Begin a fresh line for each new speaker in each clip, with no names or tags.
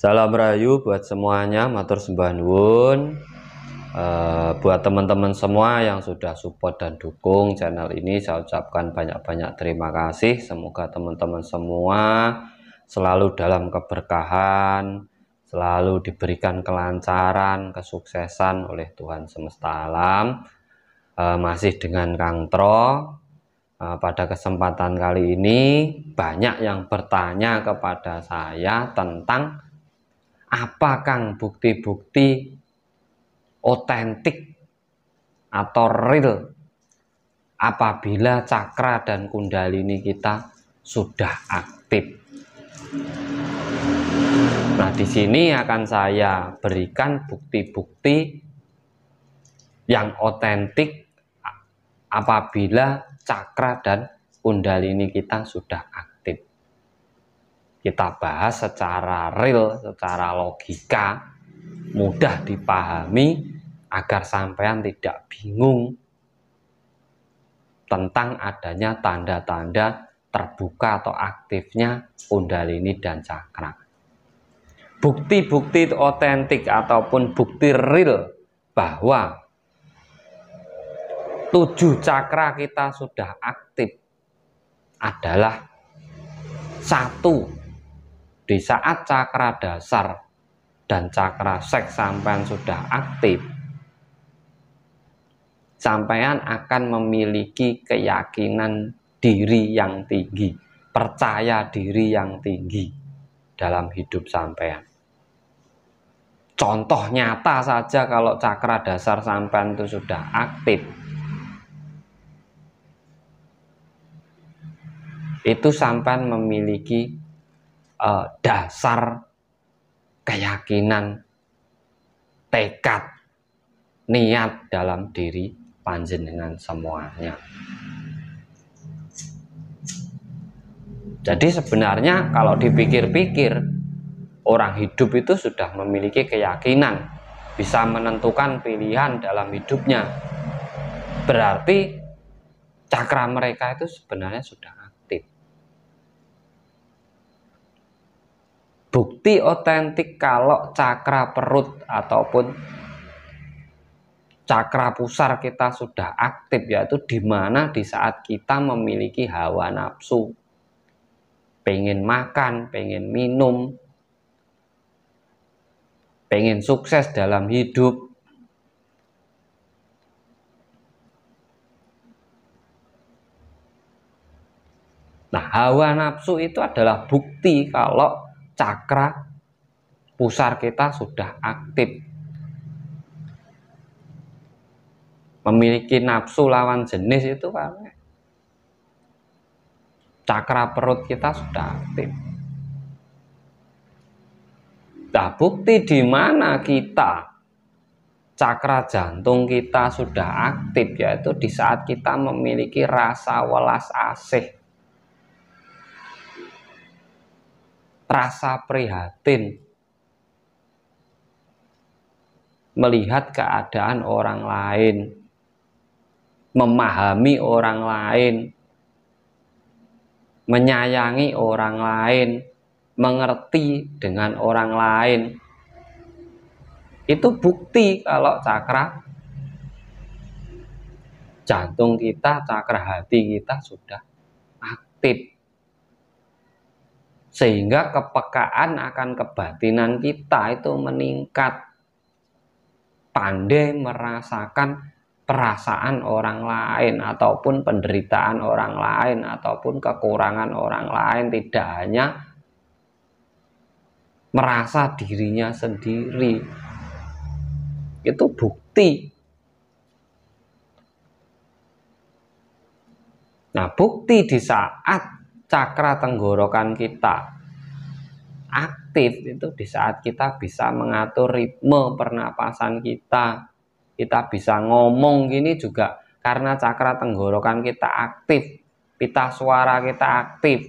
Salam rayu buat semuanya, matur Sembahan nuwun. Eh, buat teman-teman semua yang sudah support dan dukung channel ini, saya ucapkan banyak-banyak terima kasih. Semoga teman-teman semua selalu dalam keberkahan, selalu diberikan kelancaran, kesuksesan oleh Tuhan semesta alam. E, masih dengan Kang Tro, e, pada kesempatan kali ini banyak yang bertanya kepada saya tentang apa Kang bukti-bukti otentik atau real apabila cakra dan kundalini kita sudah aktif. Nah, di sini akan saya berikan bukti-bukti yang otentik apabila cakra dan kundalini kita sudah aktif. Kita bahas secara real, secara logika, mudah dipahami agar sampean tidak bingung tentang adanya tanda-tanda terbuka atau aktifnya kundalini dan cakra bukti-bukti otentik ataupun bukti real bahwa tujuh cakra kita sudah aktif adalah satu di saat cakra dasar dan cakra seks sampean sudah aktif sampean akan memiliki keyakinan diri yang tinggi percaya diri yang tinggi dalam hidup sampean contoh nyata saja kalau cakra dasar sampan itu sudah aktif itu sampan memiliki uh, dasar keyakinan tekad niat dalam diri panjenengan semuanya jadi sebenarnya kalau dipikir-pikir Orang hidup itu sudah memiliki keyakinan, bisa menentukan pilihan dalam hidupnya. Berarti cakra mereka itu sebenarnya sudah aktif. Bukti otentik kalau cakra perut ataupun cakra pusar kita sudah aktif yaitu di mana di saat kita memiliki hawa nafsu pengen makan, pengen minum, pengen sukses dalam hidup, Nah, hawa nafsu itu adalah bukti kalau cakra pusar kita sudah aktif. Memiliki nafsu lawan jenis itu karena cakra perut kita sudah aktif. Nah, bukti di mana kita cakra jantung kita sudah aktif yaitu di saat kita memiliki rasa welas asih. Rasa prihatin melihat keadaan orang lain, memahami orang lain, menyayangi orang lain, mengerti dengan orang lain itu bukti kalau cakra jantung kita, cakra hati kita sudah aktif. Sehingga kepekaan akan kebatinan kita itu meningkat. Pandai merasakan perasaan orang lain ataupun penderitaan orang lain ataupun kekurangan orang lain tidak hanya merasa dirinya sendiri itu bukti nah bukti di saat cakra tenggorokan kita aktif itu di saat kita bisa mengatur ritme pernapasan kita kita bisa ngomong gini juga karena cakra tenggorokan kita aktif pita suara kita aktif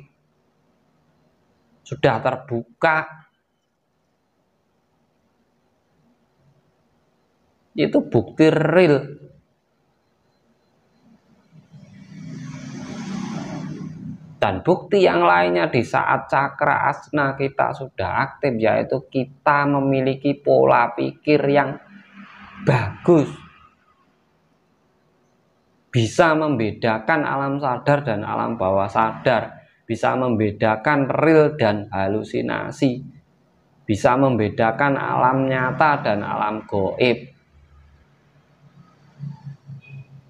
sudah terbuka itu bukti real dan bukti yang lainnya di saat cakra asna kita sudah aktif yaitu kita memiliki pola pikir yang bagus bisa membedakan alam sadar dan alam bawah sadar bisa membedakan real dan halusinasi bisa membedakan alam nyata dan alam goib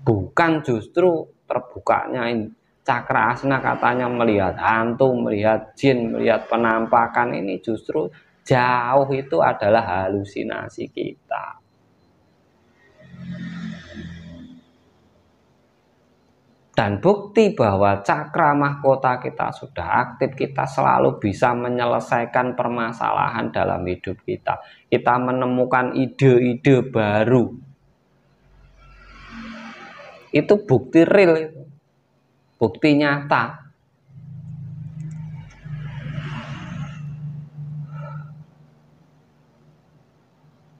bukan justru terbukanya cakra asna katanya melihat hantu, melihat jin, melihat penampakan ini justru jauh itu adalah halusinasi kita. Dan bukti bahwa cakra mahkota kita sudah aktif, kita selalu bisa menyelesaikan permasalahan dalam hidup kita. Kita menemukan ide-ide baru, itu bukti real bukti nyata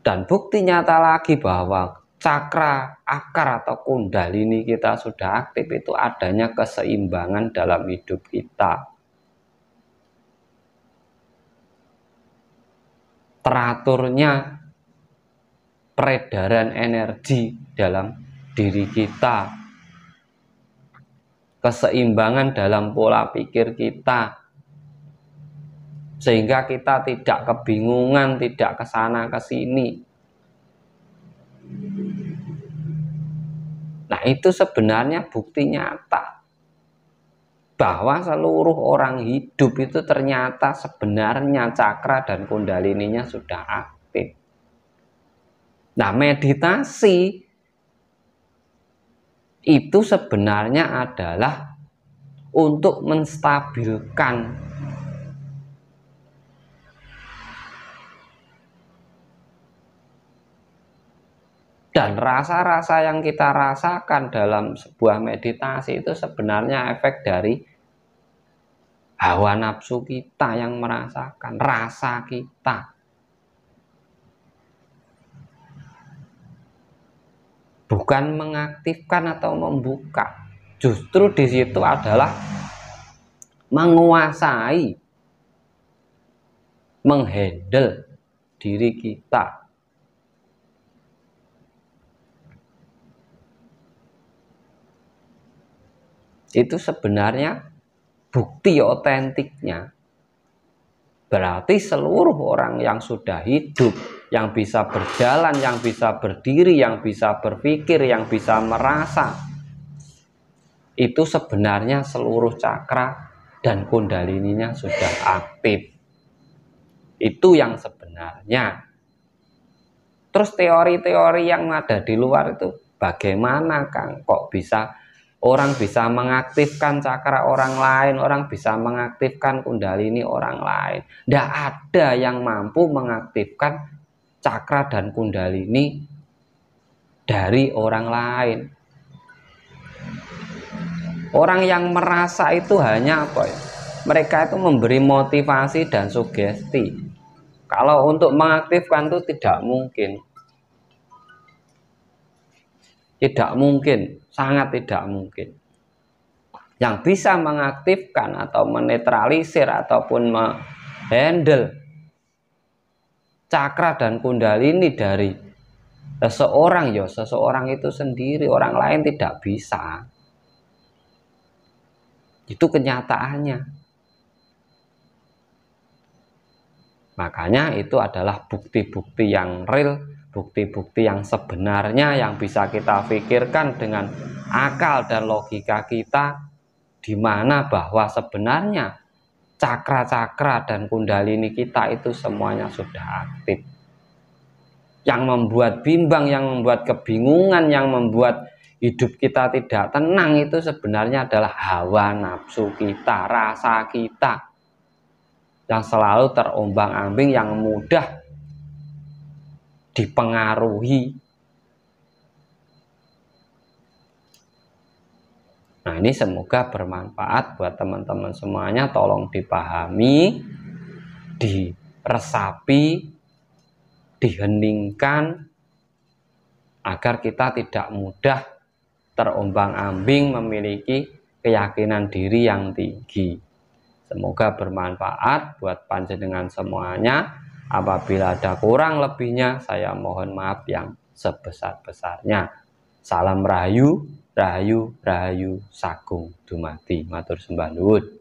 dan bukti nyata lagi bahwa cakra akar atau kundalini kita sudah aktif itu adanya keseimbangan dalam hidup kita teraturnya peredaran energi dalam diri kita, keseimbangan dalam pola pikir kita, sehingga kita tidak kebingungan, tidak kesana kesini. Nah, itu sebenarnya bukti nyata bahwa seluruh orang hidup itu ternyata sebenarnya cakra dan kundalininya sudah aktif. Nah, meditasi itu sebenarnya adalah untuk menstabilkan dan rasa-rasa yang kita rasakan dalam sebuah meditasi itu sebenarnya efek dari hawa nafsu kita yang merasakan rasa kita bukan mengaktifkan atau membuka justru di situ adalah menguasai menghandle diri kita itu sebenarnya bukti otentiknya berarti seluruh orang yang sudah hidup yang bisa berjalan, yang bisa berdiri, yang bisa berpikir, yang bisa merasa. Itu sebenarnya seluruh cakra dan kundalininya sudah aktif. Itu yang sebenarnya. Terus teori-teori yang ada di luar itu bagaimana Kang? Kok bisa orang bisa mengaktifkan cakra orang lain, orang bisa mengaktifkan kundalini orang lain. Tidak ada yang mampu mengaktifkan cakra dan kundalini dari orang lain. Orang yang merasa itu hanya apa ya? Mereka itu memberi motivasi dan sugesti. Kalau untuk mengaktifkan itu tidak mungkin. Tidak mungkin, sangat tidak mungkin. Yang bisa mengaktifkan atau menetralisir ataupun menghandle cakra dan kundalini dari seseorang ya seseorang itu sendiri orang lain tidak bisa itu kenyataannya makanya itu adalah bukti-bukti yang real bukti-bukti yang sebenarnya yang bisa kita pikirkan dengan akal dan logika kita di mana bahwa sebenarnya cakra-cakra dan kundalini kita itu semuanya sudah aktif. Yang membuat bimbang, yang membuat kebingungan, yang membuat hidup kita tidak tenang itu sebenarnya adalah hawa nafsu kita, rasa kita yang selalu terombang-ambing, yang mudah dipengaruhi Nah, ini semoga bermanfaat buat teman-teman semuanya. Tolong dipahami, diresapi, diheningkan agar kita tidak mudah terombang-ambing memiliki keyakinan diri yang tinggi. Semoga bermanfaat buat panjenengan semuanya. Apabila ada kurang lebihnya, saya mohon maaf yang sebesar-besarnya. Salam Rahayu, Rahayu, Rahayu Sagung Dumati matur sembah nuwun.